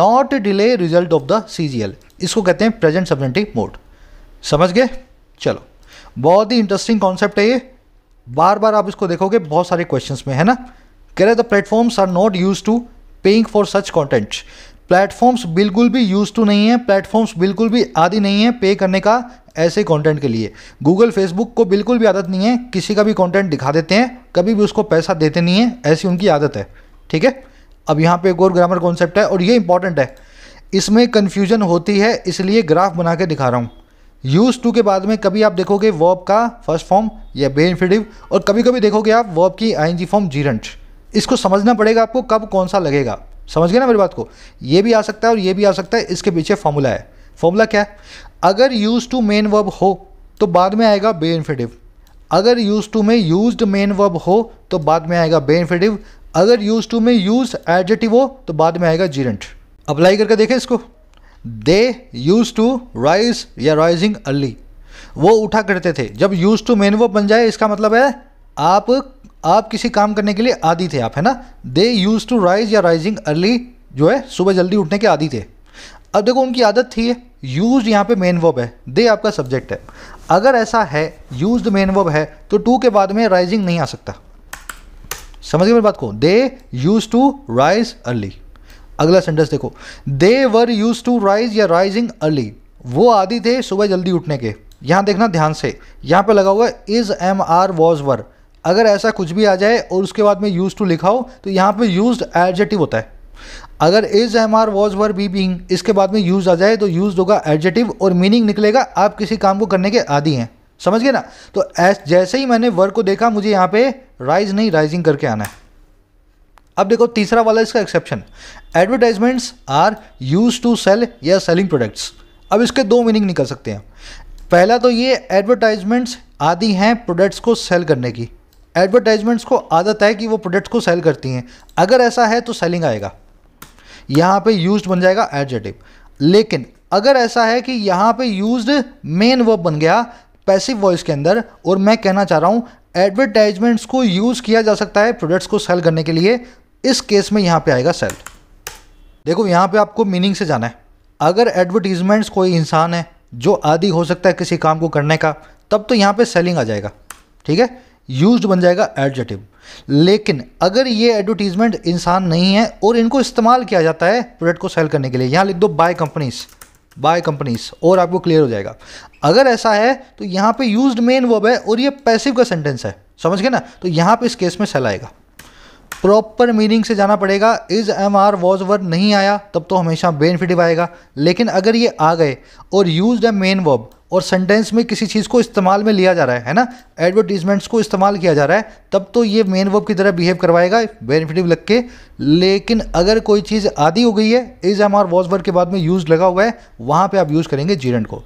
not delay result of the C G L इसको कहते हैं प्रेजेंट सब्जेंटिव मोड समझ गए चलो बहुत ही इंटरेस्टिंग कॉन्सेप्ट है ये बार बार आप इसको देखोगे बहुत सारे क्वेश्चंस में है ना कह रहे the platforms are not used to paying for such content platforms बिल्कुल भी यूज टू नहीं है प्लेटफॉर्म्स बिल्कुल भी आदि नहीं है पे करने का ऐसे ही कंटेंट के लिए गूगल फेसबुक को बिल्कुल भी आदत नहीं है किसी का भी कंटेंट दिखा देते हैं कभी भी उसको पैसा देते नहीं है ऐसी उनकी आदत है ठीक है अब यहाँ पे एक और ग्रामर कॉन्सेप्ट है और ये इंपॉर्टेंट है इसमें कन्फ्यूजन होती है इसलिए ग्राफ बना के दिखा रहा हूँ यूज़ टू के बाद में कभी आप देखोगे वर्ब का फर्स्ट फॉर्म या बे और कभी कभी देखोगे आप वर्ब की जी फॉर्म जीरंट इसको समझना पड़ेगा आपको कब कौन सा लगेगा समझ गए ना मेरी बात को ये भी आ सकता है और ये भी आ सकता है इसके पीछे फॉर्मूला है फॉर्मूला क्या है अगर यूज टू मेन वर्ब हो तो बाद में आएगा बेनिफिटिव अगर यूज टू में यूज मेन वर्ब हो तो बाद में आएगा बेनिफिटिव अगर यूज टू में यूज एडजेटिव हो तो बाद में आएगा जीरेंट अप्लाई करके देखें इसको दे यूज टू राइज या राइजिंग अर्ली वो उठा करते थे जब यूज टू मेन वर्ब बन जाए इसका मतलब है आप आप किसी काम करने के लिए आदि थे आप है ना दे यूज टू राइज या राइजिंग अर्ली जो है सुबह जल्दी उठने के आदि थे अब देखो उनकी आदत थी यूज यहाँ पे मेन वर्ब है दे आपका सब्जेक्ट है अगर ऐसा है यूज मेन वर्ब है तो टू के बाद में राइजिंग नहीं आ सकता समझ गए मेरी बात को they used to rise early अगला सेंटेंस देखो they were used to rise या राइजिंग अर्ली वो आदि थे सुबह जल्दी उठने के यहाँ देखना ध्यान से यहाँ पे लगा हुआ is am are was were अगर ऐसा कुछ भी आ जाए और उसके बाद में यूज टू लिखा हो तो यहाँ पे यूज एडजेटिव होता है अगर is am are was were be being इसके बाद में यूज़ आ जाए तो यूज़ होगा एडजेटिव और मीनिंग निकलेगा आप किसी काम को करने के आदि हैं समझ गए ना तो एस जैसे ही मैंने वर्ग को देखा मुझे यहाँ पे राइज नहीं राइजिंग करके आना है अब देखो तीसरा वाला इसका exception advertisements are used to sell या सेलिंग प्रोडक्ट्स अब इसके दो मीनिंग निकल सकते हैं पहला तो ये एडवर्टाइजमेंट्स आदि हैं प्रोडक्ट्स को सेल करने की एडवर्टाइजमेंट्स को आदत है कि वो प्रोडक्ट्स को सेल करती हैं अगर ऐसा है तो सेलिंग आएगा यहाँ पे यूज बन जाएगा एडजेटिव लेकिन अगर ऐसा है कि यहाँ पे यूज मेन वर्ब बन गया पैसिव वॉइस के अंदर और मैं कहना चाह रहा हूँ एडवर्टाइजमेंट्स को यूज़ किया जा सकता है प्रोडक्ट्स को सेल करने के लिए इस केस में यहाँ पे आएगा सेल देखो यहाँ पे आपको मीनिंग से जाना है अगर एडवर्टीजमेंट्स कोई इंसान है जो आदि हो सकता है किसी काम को करने का तब तो यहाँ पे सेलिंग आ जाएगा ठीक है यूज बन जाएगा एडजेटिव लेकिन अगर ये एडवर्टीज़मेंट इंसान नहीं है और इनको इस्तेमाल किया जाता है प्रोडक्ट को सेल करने के लिए यहाँ लिख दो बाय कंपनीज़ बाय कंपनीज और आपको क्लियर हो जाएगा अगर ऐसा है तो यहाँ पे यूज्ड मेन वर्ब है और ये पैसिव का सेंटेंस है समझ गए ना तो यहाँ पे इस केस में सेल आएगा प्रॉपर मीनिंग से जाना पड़ेगा is am are was verb नहीं आया तब तो हमेशा बेनिफिटिव आएगा लेकिन अगर ये आ गए और यूज ए मेन वर्ब और सेंटेंस में किसी चीज़ को इस्तेमाल में लिया जा रहा है है ना एडवर्टीजमेंट्स को इस्तेमाल किया जा रहा है तब तो ये मेन वर्ब की तरह बिहेव करवाएगा बेनिफिटिव लग के लेकिन अगर कोई चीज़ आदि हो गई है is am are was verb के बाद में यूज़ लगा हुआ है वहाँ पर आप यूज़ करेंगे जीरेंट को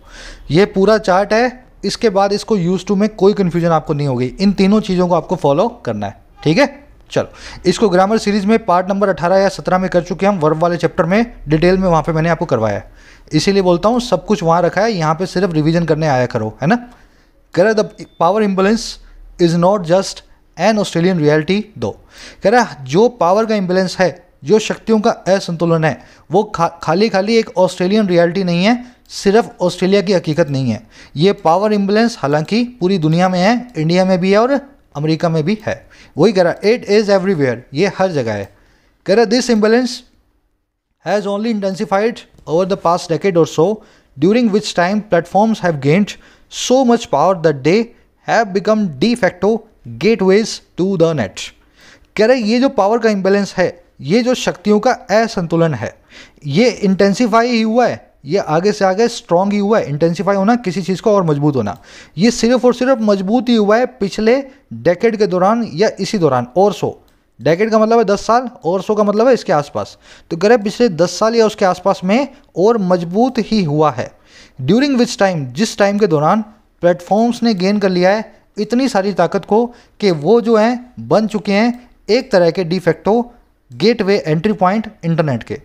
ये पूरा चार्ट है इसके बाद इसको यूज़ टू में कोई कन्फ्यूजन आपको नहीं होगी इन तीनों चीज़ों को आपको फॉलो करना है ठीक है चलो इसको ग्रामर सीरीज में पार्ट नंबर अठारह या सत्रह में कर चुके हम वर्ब वाले चैप्टर में डिटेल में वहाँ पे मैंने आपको करवाया है इसीलिए बोलता हूँ सब कुछ वहाँ रखा है यहाँ पे सिर्फ रिवीजन करने आया करो है ना कह रहे the power imbalance is not just an Australian reality though कह रहा जो पावर का इम्बेलेंस है जो शक्तियों का असंतुलन है वो खा, खाली खाली एक ऑस्ट्रेलियन रियलिटी नहीं है सिर्फ ऑस्ट्रेलिया की हकीकत नहीं है ये पावर इम्बेलेंस हालांकि पूरी दुनिया में है इंडिया में भी है और अमेरिका में भी है वही कह रहा इट इज़ एवरीवेयर ये हर जगह है कह रहा this imbalance has only intensified over the past decade और so which time platforms have gained so much power that they have become de facto gateways to the net कह रहे ये जो पावर का इम्बेलेंस है ये जो शक्तियों का असंतुलन है ये इंटेंसीफाई ही हुआ है ये आगे से आगे स्ट्रांग ही हुआ है इंटेंसीफाई होना किसी चीज़ का और मजबूत होना ये सिर्फ और सिर्फ मजबूत ही हुआ है पिछले डेकेड के दौरान या इसी दौरान और सो डेकेड का मतलब है दस साल और सो का मतलब है इसके आसपास तो ग्रह पिछले दस साल या उसके आसपास में और मजबूत ही हुआ है ड्यूरिंग विच टाइम जिस टाइम के दौरान प्लेटफॉर्म्स ने गेन कर लिया है इतनी सारी ताकत को कि वो जो हैं बन चुके हैं एक तरह के de facto gateway entry point internet के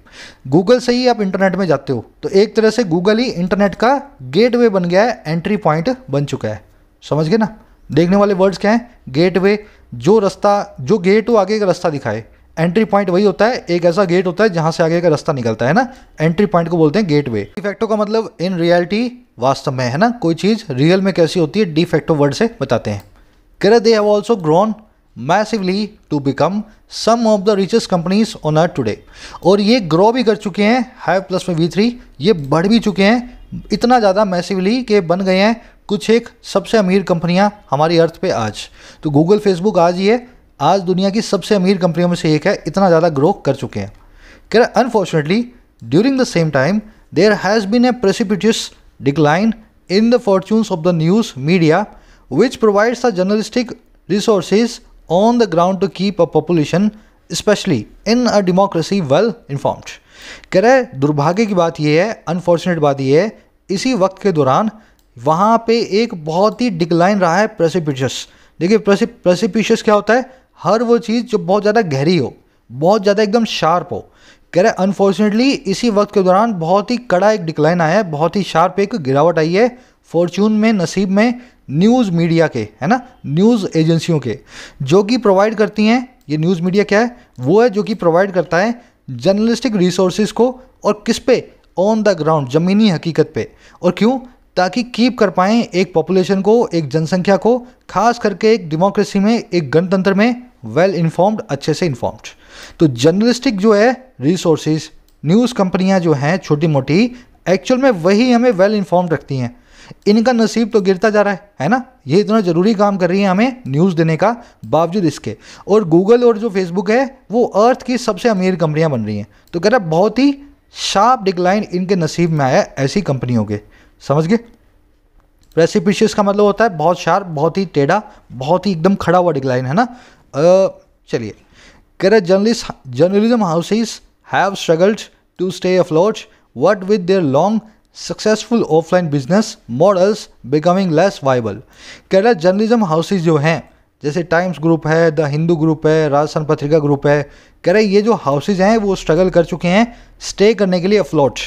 गूगल से ही आप इंटरनेट में जाते हो तो एक तरह से गूगल ही इंटरनेट का गेटवे बन गया है एंट्री पॉइंट बन चुका है समझ गए ना देखने वाले वर्ड्स क्या हैं गेटवे जो रास्ता जो गेट हो आगे का रास्ता दिखाए एंट्री पॉइंट वही होता है एक ऐसा गेट होता है जहां से आगे का रास्ता निकलता है ना एंट्री पॉइंट को बोलते हैं गेटवे डिफेक्टो का मतलब इन रियलिटी वास्तव में है ना कोई चीज़ रियल में कैसी होती है डिफेक्टो वर्ड से बताते हैं कर they have also grown massively to become some of the richest companies on earth today और ये ग्रो भी कर चुके हैं हाइव प्लस में वी थ्री ये बढ़ भी चुके हैं इतना ज़्यादा मैसिवली के बन गए हैं कुछ एक सबसे अमीर कंपनियाँ हमारी अर्थ पे आज तो गूगल फेसबुक आज ये आज दुनिया की सबसे अमीर कंपनियों में से एक है इतना ज़्यादा ग्रो कर चुके हैं कह रहे unfortunately during the same time there has been a precipitous decline in the fortunes of the news media which provides the journalistic resources on the ground to keep a population, especially in a democracy, well informed. कह रहे दुर्भाग्य की बात यह है unfortunate बात यह है इसी वक्त के दौरान वहाँ पे एक बहुत ही डिक्लाइन रहा है प्रेसिपिशस देखिए प्रेसिपिशस क्या होता है हर वो चीज़ जो बहुत ज़्यादा गहरी हो बहुत ज़्यादा एकदम शार्प हो कह रहे अनफॉर्चुनेटली इसी वक्त के दौरान बहुत ही कड़ा एक डिक्लाइन आया है बहुत ही शार्प एक गिरावट आई है फॉर्चून में नसीब में न्यूज़ मीडिया के है ना न्यूज़ एजेंसियों के जो कि प्रोवाइड करती हैं ये न्यूज़ मीडिया क्या है वो है जो कि प्रोवाइड करता है जर्नलिस्टिक रिसोर्सेज को और किस पे ऑन द ग्राउंड ज़मीनी हकीकत पे और क्यों ताकि कीप कर पाएँ एक पॉपुलेशन को एक जनसंख्या को खास करके एक डेमोक्रेसी में एक गणतंत्र में वेल well इन्फॉर्म्ड अच्छे से इन्फॉर्म्ड तो जर्नलिस्टिक जो है रिसोर्सेज न्यूज़ कंपनियां जो हैं छोटी मोटी एक्चुअल में वही हमें वेल well इन्फॉर्म्ड रखती हैं इनका नसीब तो गिरता जा रहा है है ना ये इतना ज़रूरी काम कर रही है हमें न्यूज़ देने का बावजूद इसके और गूगल और जो फेसबुक है वो अर्थ की सबसे अमीर कंपनियां बन रही हैं तो कह रहा बहुत ही शार्प डिक्लाइन इनके नसीब में आया ऐसी कंपनियों के समझ गए प्रेसिपिशियस का मतलब होता है बहुत शार्प बहुत ही टेढ़ा बहुत ही एकदम खड़ा हुआ डिक्लाइन है ना चलिए कह रहे journalist journalism houses have struggled to stay afloat what with their long successful offline business models becoming less viable कह है जर्नलिज्म हाउसेज जो हैं जैसे टाइम्स ग्रुप है द हिंदू ग्रुप है राजस्थान पत्रिका ग्रुप है कह रहे ये जो हाउसेज हैं वो स्ट्रगल कर चुके हैं स्टे करने के लिए अफ्लोट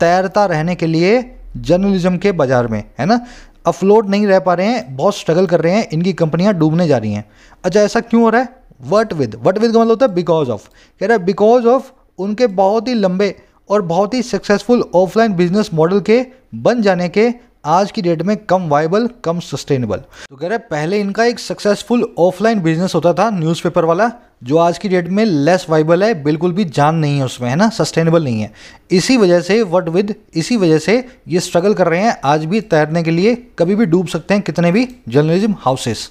तैरता रहने के लिए जर्नलिज्म के बाज़ार में है ना अफ्लोट नहीं रह पा रहे हैं बहुत स्ट्रगल कर रहे हैं इनकी कंपनियां डूबने जा रही हैं अच्छा ऐसा क्यों हो रहा है वट विद वट विद का मतलब होता है बिकॉज ऑफ कह रहा है बिकॉज ऑफ उनके बहुत ही लंबे और बहुत ही सक्सेसफुल ऑफलाइन बिजनेस मॉडल के बन जाने के आज की डेट में कम वाइबल कम सस्टेनेबल तो कह रहे पहले इनका एक सक्सेसफुल ऑफलाइन बिजनेस होता था न्यूज़पेपर वाला जो आज की डेट में लेस वाइबल है बिल्कुल भी जान नहीं है उसमें है ना सस्टेनेबल नहीं है इसी वजह से वट विद इसी वजह से ये स्ट्रगल कर रहे हैं आज भी तैरने के लिए कभी भी डूब सकते हैं कितने भी जर्नलिज्म हाउसेस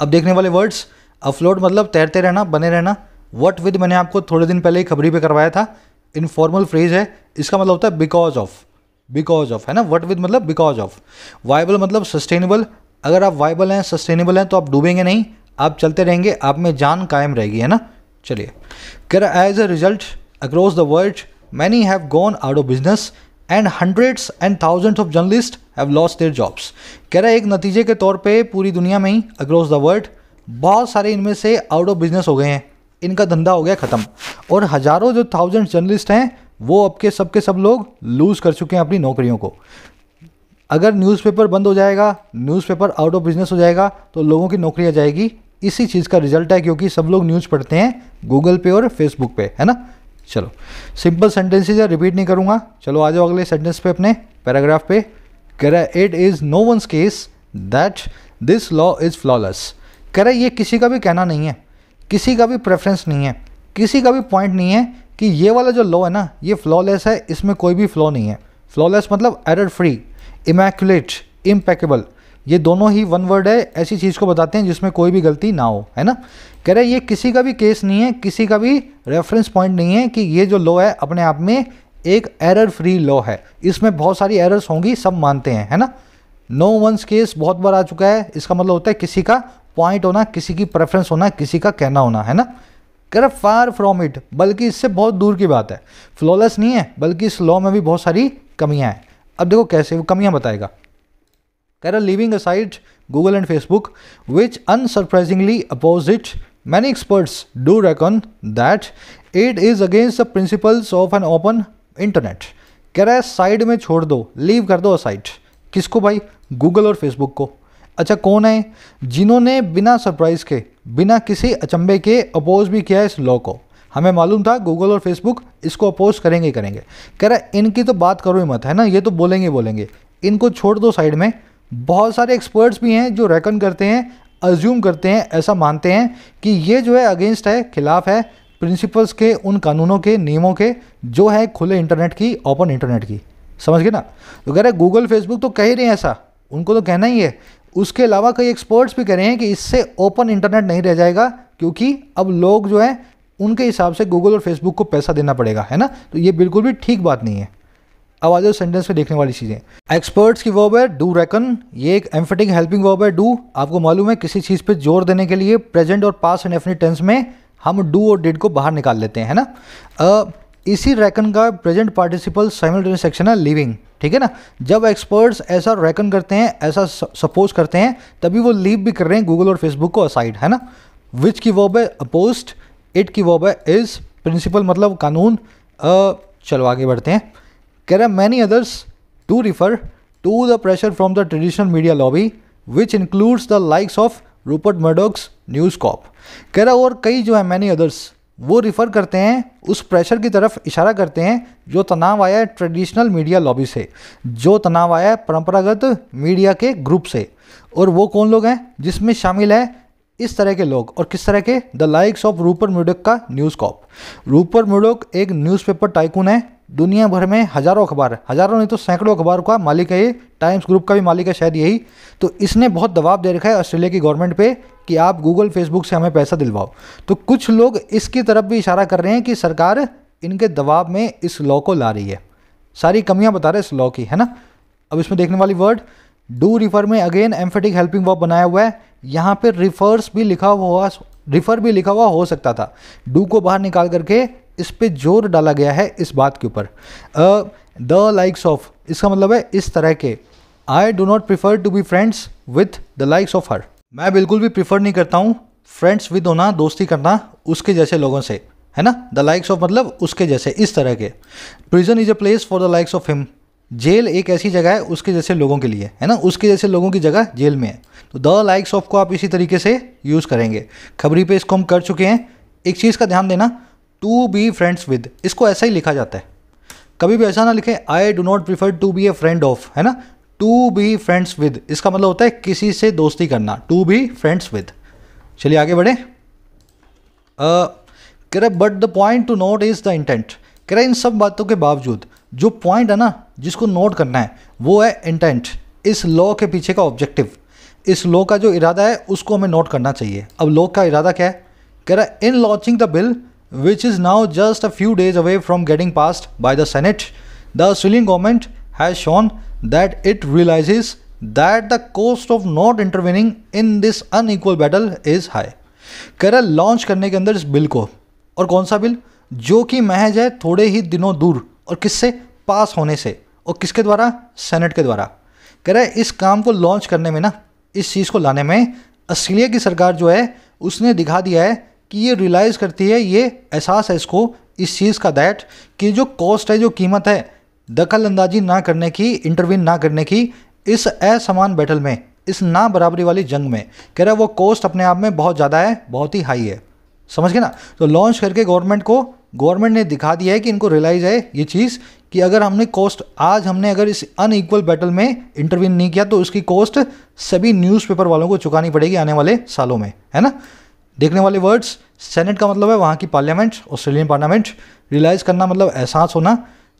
अब देखने वाले वर्ड्स अफ्लोड मतलब तैरते रहना बने रहना वट विद मैंने आपको थोड़े दिन पहले ही खबरी पे करवाया था इनफॉर्मल फ्रेज है इसका मतलब होता है बिकॉज ऑफ बिकॉज ऑफ है ना वट विद मतलब बिकॉज ऑफ वाइबल मतलब सस्टेनेबल अगर आप वाइबल हैं सस्टेनेबल हैं तो आप डूबेंगे नहीं आप चलते रहेंगे आप में जान कायम रहेगी है ना चलिए कर as a result across the world many have gone out of business and hundreds and thousands of journalist have lost their jobs कह रहा है एक नतीजे के तौर पे पूरी दुनिया में ही अक्रॉस द वर्ल्ड बहुत सारे इनमें से आउट ऑफ बिजनेस हो गए हैं इनका धंधा हो गया ख़त्म और हज़ारों जो थाउजेंड जर्नलिस्ट हैं वो अब के सब के सब लोग लूज़ कर चुके हैं अपनी नौकरियों को अगर न्यूज़पेपर बंद हो जाएगा न्यूज़पेपर आउट ऑफ बिजनेस हो जाएगा तो लोगों की नौकरियाँ जाएगी इसी चीज़ का रिजल्ट है क्योंकि सब लोग न्यूज़ पढ़ते हैं गूगल पे और फेसबुक पे है ना चलो सिंपल सेंटेंसेज या रिपीट नहीं करूँगा चलो आ जाओ अगले सेंटेंस पे अपने पैराग्राफ पे कह है it is no one's case that this law is flawless कह है ये किसी का भी कहना नहीं है किसी का भी प्रेफरेंस नहीं है किसी का भी पॉइंट नहीं है कि ये वाला जो लॉ है ना ये फ्लॉलेस है इसमें कोई भी फ्लॉ नहीं है फ्लॉलेस मतलब एरर फ्री इमेकुलेट इम्पैकेबल ये दोनों ही वन वर्ड है ऐसी चीज़ को बताते हैं जिसमें कोई भी गलती ना हो है ना कह रहे ये किसी का भी केस नहीं है किसी का भी रेफरेंस पॉइंट नहीं है कि ये जो लॉ है अपने आप में एक एरर फ्री लॉ है इसमें बहुत सारी एरर्स होंगी सब मानते हैं है ना नो वंस केस बहुत बार आ चुका है इसका मतलब होता है किसी का पॉइंट होना किसी की प्रेफरेंस होना किसी का कहना होना है ना कह फार फ्रॉम इट बल्कि इससे बहुत दूर की बात है फ्लॉलेस नहीं है बल्कि इस लॉ में भी बहुत सारी कमियाँ हैं अब देखो कैसे वो कमियाँ बताएगा कह रहा leaving aside Google and Facebook which unsurprisingly oppose it many experts do reckon that it is against the principles of an open internet कह रहा है साइड में छोड़ दो लीव कर दो असाइड किसको भाई गूगल और फेसबुक को अच्छा कौन है जिन्होंने बिना सरप्राइज़ के बिना किसी अचंबे के अपोज भी किया इस लॉ को हमें मालूम था गूगल और फेसबुक इसको अपोज करेंगे ही करेंगे कह रहा इनकी तो बात करो ही मत है ना ये तो बोलेंगे बोलेंगे इनको छोड़ दो साइड में बहुत सारे एक्सपर्ट्स भी हैं जो रेकन करते हैं अज्यूम करते हैं ऐसा मानते हैं कि ये जो है अगेंस्ट है खिलाफ है प्रिंसिपल्स के उन कानूनों के नियमों के जो है खुले इंटरनेट की ओपन इंटरनेट की समझ गए ना तो कह रहे गूगल फेसबुक तो कह ही रहे हैं ऐसा उनको तो कहना ही है उसके अलावा कई एक्सपर्ट्स भी कह रहे हैं कि इससे ओपन इंटरनेट नहीं रह जाएगा क्योंकि अब लोग जो हैं उनके हिसाब से गूगल और फेसबुक को पैसा देना पड़ेगा है ना तो ये बिल्कुल भी ठीक बात नहीं है अब आज सेंटेंस में देखने वाली चीज़ें एक्सपर्ट्स की वर्ब है डू रेकन ये एक एम्फेटिक हेल्पिंग वर्ब है डू आपको मालूम है किसी चीज़ पर जोर देने के लिए प्रेजेंट और पास एंड एफनी टेंस में हम डू और डिड को बाहर निकाल लेते हैं है ना इसी रैकन का प्रेजेंट पार्टिसिपल साइमल्टेनियस सेक्शन है लिविंग ठीक है ना जब एक्सपर्ट्स ऐसा रेकन करते हैं ऐसा सपोज करते हैं तभी वो लीव भी कर रहे हैं गूगल और फेसबुक को असाइड है ना विच की वॉब है अपोस्ट इट की वॉब है इज प्रिंसिपल मतलब कानून चलो आगे बढ़ते हैं कह रहे many others to refer to the pressure from the traditional media lobby which includes the likes of Rupert Murdoch's News Corp कह रहा और कई जो है मैनी अदर्स वो रिफ़र करते हैं उस प्रेशर की तरफ इशारा करते हैं जो तनाव आया है ट्रेडिशनल मीडिया लॉबी से जो तनाव आया है परंपरागत मीडिया के ग्रुप से और वो कौन लोग हैं जिसमें शामिल है इस तरह के लोग और किस तरह के the likes of Rupert Murdoch का न्यूज़ कॉप रूपर म्यूडोक एक न्यूज़पेपर टाइकून है दुनिया भर में हज़ारों अखबार हज़ारों नहीं तो सैकड़ों अखबार का मालिक है ये टाइम्स ग्रुप का भी मालिक है शायद यही तो इसने बहुत दबाव दे रखा है ऑस्ट्रेलिया की गवर्नमेंट पे कि आप गूगल फेसबुक से हमें पैसा दिलवाओ तो कुछ लोग इसकी तरफ भी इशारा कर रहे हैं कि सरकार इनके दबाव में इस लॉ को ला रही है सारी कमियाँ बता रहे इस लॉ की है ना अब इसमें देखने वाली वर्ड डू रिफर में अगेन एम्फेटिक हेल्पिंग वर्ब बनाया हुआ है यहाँ पर रिफर्स भी लिखा हुआ रिफर भी लिखा हुआ हो सकता था डू को बाहर निकाल करके इस पर जोर डाला गया है इस बात के ऊपर द लाइक्स ऑफ इसका मतलब है इस तरह के I do not prefer to be friends with the likes of her मैं बिल्कुल भी प्रीफर नहीं करता हूँ फ्रेंड्स विद होना दोस्ती करना उसके जैसे लोगों से है ना द लाइक्स ऑफ मतलब उसके जैसे इस तरह के prison is a place for the likes of him jail एक ऐसी जगह है उसके जैसे लोगों के लिए है ना उसके जैसे लोगों की जगह जेल में है तो द लाइक्स ऑफ को आप इसी तरीके से यूज़ करेंगे खबरी पे इसको हम कर चुके हैं एक चीज़ का ध्यान देना टू बी फ्रेंड्स विद इसको ऐसा ही लिखा जाता है कभी भी ऐसा ना लिखें I do not prefer to be a friend of है ना टू बी फ्रेंड्स विद इसका मतलब होता है किसी से दोस्ती करना टू बी फ्रेंड्स विद चलिए आगे बढ़े कह रहे but the point to note is the intent कह रहे इन सब बातों के बावजूद जो पॉइंट है ना जिसको नोट करना है वो है इंटेंट इस लॉ के पीछे का ऑब्जेक्टिव इस लॉ का जो इरादा है उसको हमें नोट करना चाहिए अब लॉ का इरादा क्या है कह रहा है in launching the bill which is now just a few days away from getting passed by the Senate, the Australian government has shown that it realizes that the cost of not intervening in this unequal battle is high. Kerala launch करने के अंदर इस bill को और कौन सा bill जो कि महज है थोड़े ही दिनों दूर और किससे पास होने से और किसके द्वारा सेनेट के द्वारा कह रहा है इस काम को लॉन्च करने में ना इस चीज़ को लाने में ऑस्ट्रेलिया की सरकार जो है उसने दिखा दिया है कि ये रियलाइज़ करती है ये एहसास है इसको इस चीज़ का दैट कि जो कॉस्ट है जो कीमत है दखल अंदाजी ना करने की इंटरवीन ना करने की इस असमान बैटल में इस ना बराबरी वाली जंग में कह रहा है वो कॉस्ट अपने आप में बहुत ज़्यादा है बहुत ही हाई है समझ गए ना तो लॉन्च करके गवर्नमेंट को गवर्नमेंट ने दिखा दिया है कि इनको रियलाइज़ है ये चीज़ कि अगर हमने कॉस्ट आज हमने अगर इस अनईक्वल बैटल में इंटरवीन नहीं किया तो उसकी कॉस्ट सभी न्यूज़पेपर वालों को चुकानी पड़ेगी आने वाले सालों में है ना देखने वाले वर्ड्स सेनेट का मतलब है वहाँ की पार्लियामेंट ऑस्ट्रेलियन पार्लियामेंट रियलाइज करना मतलब एहसास होना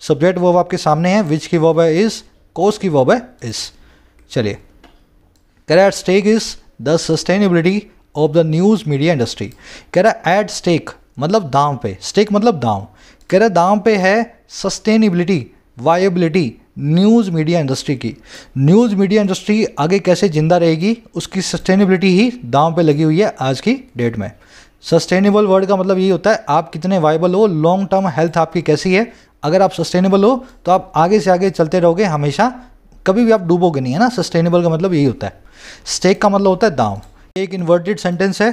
सब्जेक्ट वर्ब आपके सामने है विच की वर्ब है इज कोस की वर्ब है इज चलिए कह रहा at stake is the sustainability of the news media industry कह रहा एट स्टेक मतलब दाम पे स्टेक मतलब दाम कह रहा है दाम पे है sustainability viability news media industry की न्यूज़ मीडिया इंडस्ट्री आगे कैसे ज़िंदा रहेगी उसकी सस्टेनेबिलिटी ही दाम पे लगी हुई है आज की डेट में सस्टेनेबल वर्ड का मतलब ये होता है आप कितने वाइबल हो लॉन्ग टर्म हेल्थ आपकी कैसी है अगर आप सस्टेनेबल हो तो आप आगे से आगे चलते रहोगे हमेशा कभी भी आप डूबोगे नहीं है ना सस्टेनेबल का मतलब यही होता है स्टेक का मतलब होता है दाम एक इन्वर्टेड सेंटेंस है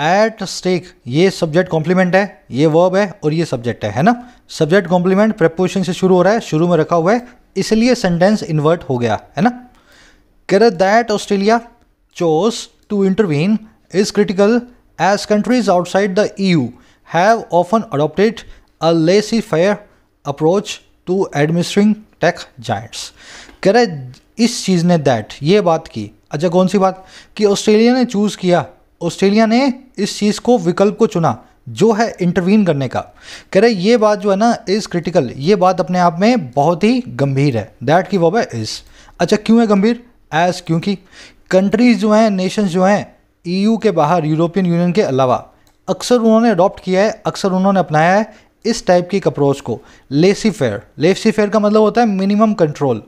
एट स्टेक ये सब्जेक्ट कॉम्प्लीमेंट है ये वर्ब है और ये सब्जेक्ट है है ना सब्जेक्ट कॉम्प्लीमेंट प्रपोजिशन से शुरू हो रहा है शुरू में रखा हुआ है इसलिए सेंटेंस इन्वर्ट हो गया है ना कर that Australia chose to intervene is critical as countries outside the EU have often adopted a laissez faire approach to administering tech giants कर इस चीज़ ने दैट ये बात की अच्छा कौन सी बात कि ऑस्ट्रेलिया ने चूज़ किया ऑस्ट्रेलिया ने इस चीज़ को विकल्प को चुना जो है इंटरवीन करने का कह रहे ये बात जो है ना इज़ क्रिटिकल ये बात अपने आप में बहुत ही गंभीर है दैट की वब है इज़ अच्छा क्यों है गंभीर एज क्योंकि कंट्रीज़ जो हैं नेशंस जो हैं ईयू e के बाहर यूरोपियन यूनियन के अलावा अक्सर उन्होंने अडॉप्ट किया है अक्सर उन्होंने अपनाया है इस टाइप की अप्रोच को लेसी फेयर लेसी फेयर का मतलब होता है मिनिमम कंट्रोल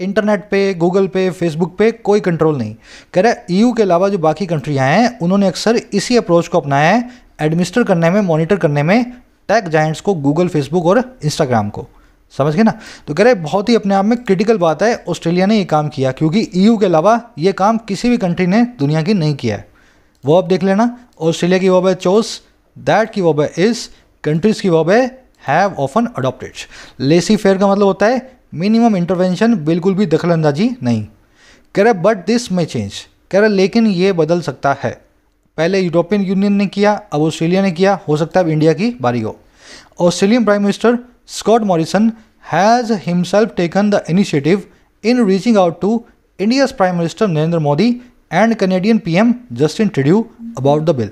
इंटरनेट पे गूगल पे फेसबुक पे कोई कंट्रोल नहीं कह रहा है ईयू e के अलावा जो बाकी कंट्रियाँ हैं उन्होंने अक्सर इसी अप्रोच को अपनाया है एडमिनिस्टर करने में मॉनिटर करने में टैग जाइंट्स को गूगल फेसबुक और इंस्टाग्राम को समझ गए ना तो कह रहे बहुत ही अपने आप में क्रिटिकल बात है ऑस्ट्रेलिया ने ये काम किया क्योंकि ईयू e के अलावा ये काम किसी भी कंट्री ने दुनिया की नहीं किया है वो आप देख लेना ऑस्ट्रेलिया की वॉब है चोस दैट की वॉब है इस कंट्रीज़ की वॉब है have often adopted laissez faire का मतलब होता है मिनिमम इंटरवेंशन बिल्कुल भी दखलअंदाजी नहीं कह रहे बट दिस में चेंज कह रहे लेकिन ये बदल सकता है पहले यूरोपियन यूनियन ने किया अब ऑस्ट्रेलिया ने किया हो सकता है अब इंडिया की बारी हो Australian prime minister Scott Morrison has himself taken the initiative in reaching out to India's prime minister Narendra Modi and Canadian PM Justin Trudeau about the bill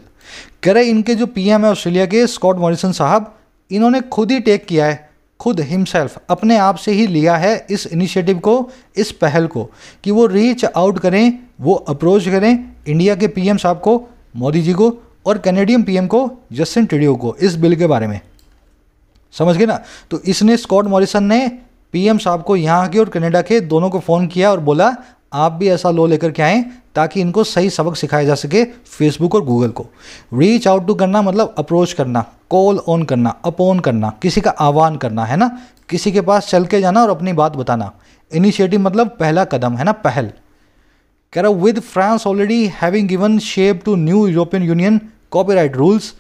कह रहे इनके जो पीएम है ऑस्ट्रेलिया के स्कॉट मॉरिसन साहब इन्होंने खुद ही टेक किया है खुद हिमसेल्फ अपने आप से ही लिया है इस इनिशिएटिव को इस पहल को कि वो रीच आउट करें वो अप्रोच करें इंडिया के पीएम साहब को मोदी जी को और कैनेडियन पीएम को जस्टिन ट्रिडियो को इस बिल के बारे में समझ गए ना तो इसने स्कॉट मॉरिसन ने पीएम साहब को यहाँ के और कनाडा के दोनों को फ़ोन किया और बोला आप भी ऐसा लो लेकर के आएँ ताकि इनको सही सबक सिखाया जा सके फेसबुक और गूगल को रीच आउट टू करना मतलब अप्रोच करना कॉल ऑन करना अपोन करना किसी का आह्वान करना है ना किसी के पास चल के जाना और अपनी बात बताना इनिशिएटिव मतलब पहला कदम है ना पहल कह रहा with France already having given shape to new European Union copyright rules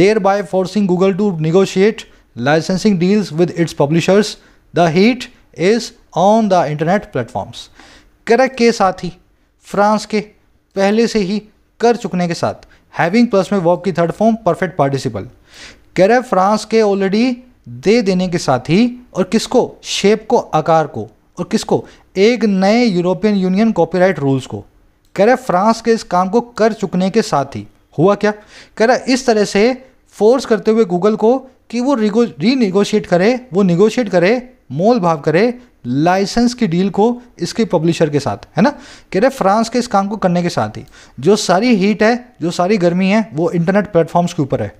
thereby forcing Google to negotiate licensing deals with its publishers the heat is on the internet platforms करक के साथ ही फ्रांस के पहले से ही कर चुकने के साथ हैविंग प्लस में वर्ब की थर्ड फॉर्म परफेक्ट पार्टिसिपल करे फ्रांस के ऑलरेडी दे देने के साथ ही और किसको शेप को आकार को और किसको एक नए यूरोपियन यूनियन कॉपीराइट रूल्स को कह फ्रांस के इस काम को कर चुकने के साथ ही हुआ क्या कह इस तरह से फोर्स करते हुए गूगल को कि वो रीनिगोशिएट करे वो निगोशिएट करे मोल भाव करे लाइसेंस की डील को इसके पब्लिशर के साथ है ना कह रहे फ्रांस के इस काम को करने के साथ ही जो सारी हीट है जो सारी गर्मी है वो इंटरनेट प्लेटफॉर्म्स के ऊपर है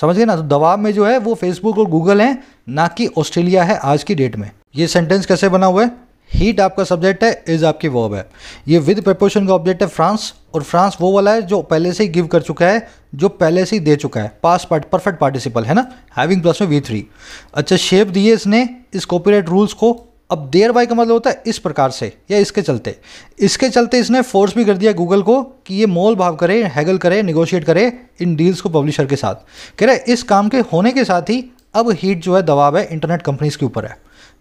समझ गए ना तो दबाव में जो है वो फेसबुक और गूगल है ना कि ऑस्ट्रेलिया है आज की डेट में ये सेंटेंस कैसे बना हुआ है हीट आपका सब्जेक्ट है इज आपकी वर्ब है ये विद प्रपोशन का ऑब्जेक्ट है फ्रांस और फ्रांस वो वाला है जो पहले से ही गिव कर चुका है जो पहले से ही दे चुका है पास पार्ट परफेक्ट पार्टिसिपल है ना हैविंग प्लस में वी थ्री अच्छा शेप दिए इसने इस कॉपीराइट रूल्स को अब देयर बाय का मतलब होता है इस प्रकार से या इसके चलते इसके चलते इसने फोर्स भी कर दिया गूगल को कि ये मोल भाव करे हैगल करे निगोशिएट करे इन डील्स को पब्लिशर के साथ कह रहे इस काम के होने के साथ ही अब हीट जो है दबाव है इंटरनेट कंपनीज के ऊपर है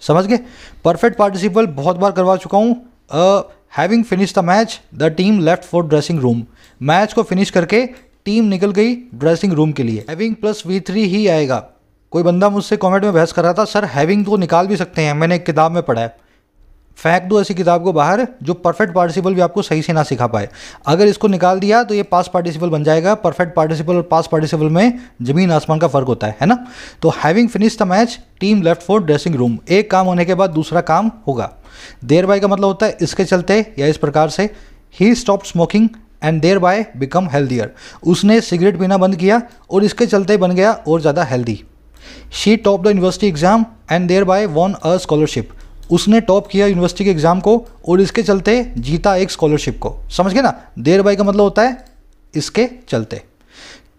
समझ गए परफेक्ट पार्टिसिपल बहुत बार करवा चुका हूँ having finish the match the team left for dressing room match को फिनिश करके टीम निकल गई ड्रेसिंग रूम के लिए हैविंग प्लस वी थ्री ही आएगा कोई बंदा मुझसे कमेंट में बहस कर रहा था सर हैविंग को तो निकाल भी सकते हैं मैंने एक किताब में पढ़ा है फेंक दो ऐसी किताब को बाहर जो परफेक्ट पार्टिसिपल भी आपको सही से ना सिखा पाए अगर इसको निकाल दिया तो ये पास पार्टिसिपल बन जाएगा परफेक्ट पार्टिसिपल और पास पार्टिसिपल में जमीन आसमान का फर्क होता है है ना तो having finish the match team left for dressing room एक काम होने के बाद दूसरा काम होगा देर बाय का मतलब होता है इसके चलते या इस प्रकार से ही stop smoking and thereby become healthier उसने सिगरेट पीना बंद किया और इसके चलते बन गया और ज़्यादा healthy she top the university exam and thereby won a scholarship उसने टॉप किया यूनिवर्सिटी के एग्ज़ाम को और इसके चलते जीता एक स्कॉलरशिप को समझ गए ना देर बाई का मतलब होता है इसके चलते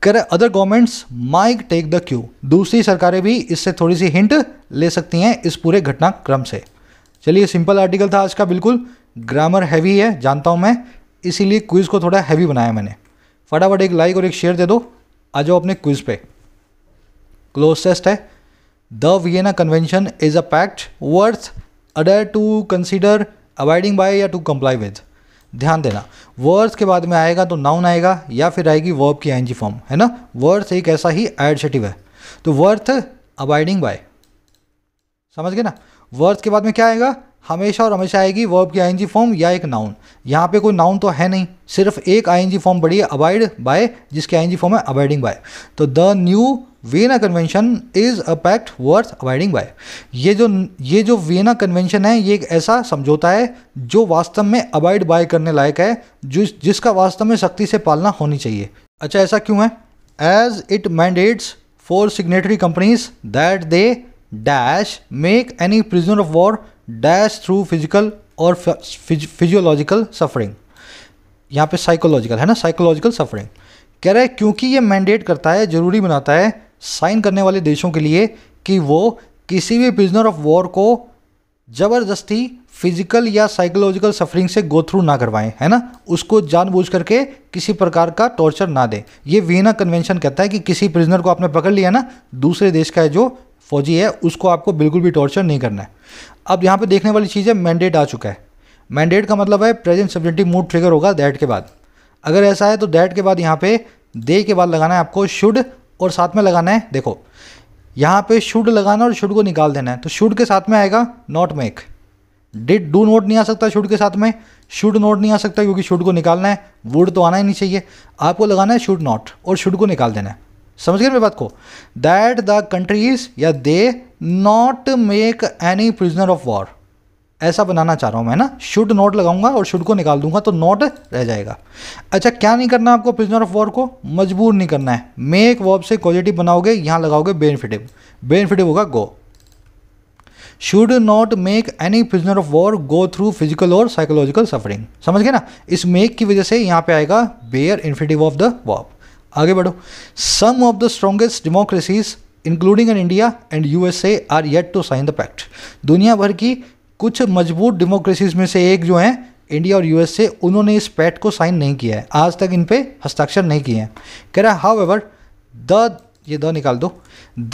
कर other governments might take the cue दूसरी सरकारें भी इससे थोड़ी सी हिंट ले सकती हैं इस पूरे घटनाक्रम से चलिए सिंपल आर्टिकल था आज का बिल्कुल ग्रामर हैवी है जानता हूँ मैं इसीलिए क्विज़ को थोड़ा हैवी बनाया मैंने फटाफट एक लाइक और एक शेयर दे दो आ जाओ अपने क्विज़ पे क्लोजेस्ट है the Vienna convention is a pact worth adhere to consider abiding by या टू कंप्लाई विद ध्यान देना वर्ड्स के बाद में आएगा तो नाउन आएगा या फिर आएगी वर्ब की आई फॉर्म है ना वर्ड्स एक ऐसा ही एडजेटिव है तो वर्थ अवॉइडिंग बाय समझ गए ना वर्ड्स के बाद में क्या आएगा हमेशा और हमेशा आएगी वर्ब की आईएनजी फॉर्म या एक नाउन यहाँ पे कोई नाउन तो है नहीं सिर्फ एक आईएनजी फॉर्म बढ़ी है अबाइड बाय जिसके आईएनजी फॉर्म है अबाइडिंग बाय तो the new Vienna convention is a pact worth abiding by ये जो ये जो वेना कन्वेंशन है ये एक ऐसा समझौता है जो वास्तव में अबाइड बाय करने लायक है जिस जिसका वास्तव में सख्ती से पालना होनी चाहिए अच्छा ऐसा क्यों है as it mandates for signatory companies that they dash make any prisoner of war dash through physical और फिजियोलॉजिकल सफरिंग यहाँ पे साइकोलॉजिकल है ना साइकोलॉजिकल सफरिंग कह रहे हैं क्योंकि ये मैंडेट करता है ज़रूरी बनाता है साइन करने वाले देशों के लिए कि वो किसी भी प्रिजनर ऑफ वॉर को ज़बरदस्ती फिजिकल या साइकोलॉजिकल सफरिंग से गो थ्रू ना करवाएं है ना उसको जानबूझ करके किसी प्रकार का टॉर्चर ना दें ये वीना कन्वेंशन कहता है कि किसी प्रिजनर को आपने पकड़ लिया ना दूसरे देश का है जो फौजी है उसको आपको बिल्कुल भी टॉर्चर नहीं करना है अब यहाँ पे देखने वाली चीज़ है मैंडेट आ चुका है मैंडेट का मतलब है प्रेजेंट सब्जेंटिव मूड ट्रिगर होगा दैट के बाद अगर ऐसा है तो दैट के बाद यहाँ पे दे के बाद लगाना है आपको शुड और साथ में लगाना है देखो यहाँ पे शुड लगाना और शुड को निकाल देना है तो शुड के साथ में आएगा not make did do not नहीं आ सकता शुड के साथ में शुड नोट नहीं आ सकता क्योंकि शुड को निकालना है वुड तो आना ही नहीं चाहिए आपको लगाना है शुड नॉट और शुड को निकाल देना है समझ गए मेरी बात को दैट द कंट्रीज या they not make any prisoner of war ऐसा बनाना चाह रहा हूँ मैं ना शुड नॉट लगाऊंगा और शुड को निकाल दूंगा तो नॉट रह जाएगा अच्छा क्या नहीं करना आपको प्रिजनर ऑफ वॉर को मजबूर नहीं करना है मेक वॉब से क्वालिटी बनाओगे यहाँ लगाओगे बेनिफिटिव बेनिफिटिव होगा go should not make any prisoner of war go through physical और साइकोलॉजिकल सफरिंग समझ गए ना इस मेक की वजह से यहाँ पे आएगा बेयर इन्फिटिव ऑफ द वॉब आगे बढ़ो some of the strongest democracies including in India and U S A are yet to sign the pact दुनिया भर की कुछ मजबूत डेमोक्रेसीज में से एक जो हैं इंडिया और यूएसए उन्होंने इस पैक्ट को साइन नहीं किया है आज तक इन पर हस्ताक्षर नहीं किए हैं कह रहा है हाउ एवर द ये द निकाल दो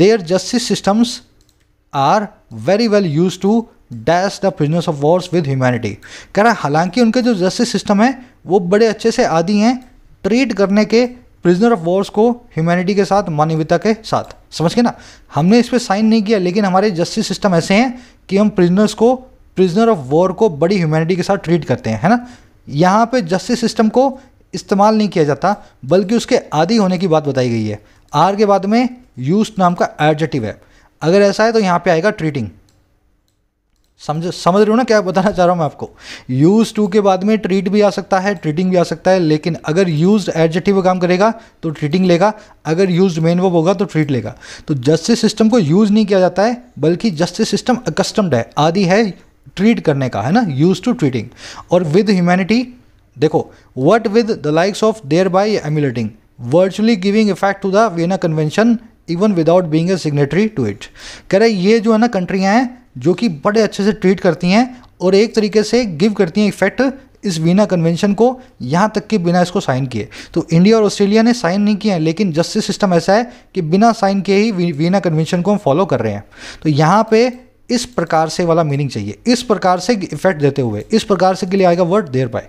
their justice systems are very well used to dash the business of wars with humanity कह रहा है हालांकि उनके जो जस्टिस सिस्टम है वो बड़े अच्छे से आदि हैं ट्रीट करने के प्रिजनर ऑफ वॉर्स को ह्यूमैनिटी के साथ मानवीयता के साथ समझ के ना हमने इस पर साइन नहीं किया लेकिन हमारे जस्टिस सिस्टम ऐसे हैं कि हम प्रिजनर्स को प्रिजनर ऑफ वॉर को बड़ी ह्यूमैनिटी के साथ ट्रीट करते हैं है ना यहाँ पे जस्टिस सिस्टम को इस्तेमाल नहीं किया जाता बल्कि उसके आदि होने की बात बताई गई है आर के बाद में यूज नाम का एडजेटिव है अगर ऐसा है तो यहाँ पे आएगा ट्रीटिंग समझ समझ रहे हो ना क्या बताना चाह रहा हूँ मैं आपको यूज टू के बाद में ट्रीट भी आ सकता है ट्रीटिंग भी आ सकता है लेकिन अगर यूज एडजेक्टिव काम करेगा तो ट्रीटिंग लेगा अगर यूज मेन वो होगा तो ट्रीट लेगा तो जस्टिस सिस्टम को यूज नहीं किया जाता है बल्कि जस्टिस सिस्टम अकस्टम्ड है आदि है ट्रीट करने का है ना यूज टू ट्रीटिंग और विद ह्यूमैनिटी देखो what with the likes of thereby emulating virtually giving effect to the Vienna convention even without being a signatory to it कह रहे ये जो है ना कंट्रियाँ हैं जो कि बड़े अच्छे से ट्रीट करती हैं और एक तरीके से गिव करती हैं इफेक्ट इस वीना कन्वेंशन को यहाँ तक कि बिना इसको साइन किए तो इंडिया और ऑस्ट्रेलिया ने साइन नहीं किया है लेकिन जस्टिस सिस्टम ऐसा है कि बिना साइन किए ही वीना कन्वेंशन को हम फॉलो कर रहे हैं तो यहाँ पे इस प्रकार से वाला मीनिंग चाहिए इस प्रकार से इफेक्ट देते हुए इस प्रकार से के लिए आएगा वर्ड देर बाय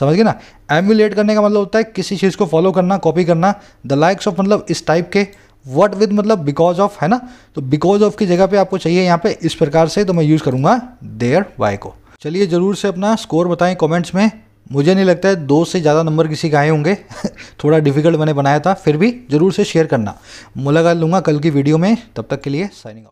समझ गए ना एम्यूलेट करने का मतलब होता है किसी चीज़ को फॉलो करना कॉपी करना द लाइक्स ऑफ मतलब इस टाइप के वट विद मतलब बिकॉज ऑफ है ना तो बिकॉज ऑफ की जगह पे आपको चाहिए यहाँ पे इस प्रकार से तो मैं यूज़ करूंगा देयर वाई को चलिए ज़रूर से अपना स्कोर बताएं कमेंट्स में मुझे नहीं लगता है दो से ज़्यादा नंबर किसी के आए होंगे थोड़ा डिफिकल्ट मैंने बनाया था फिर भी ज़रूर से शेयर करना मुलाकात लूंगा कल की वीडियो में तब तक के लिए साइनिंग